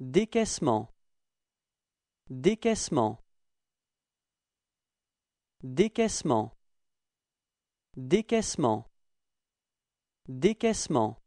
Décaissement Décaissement Décaissement Décaissement Décaissement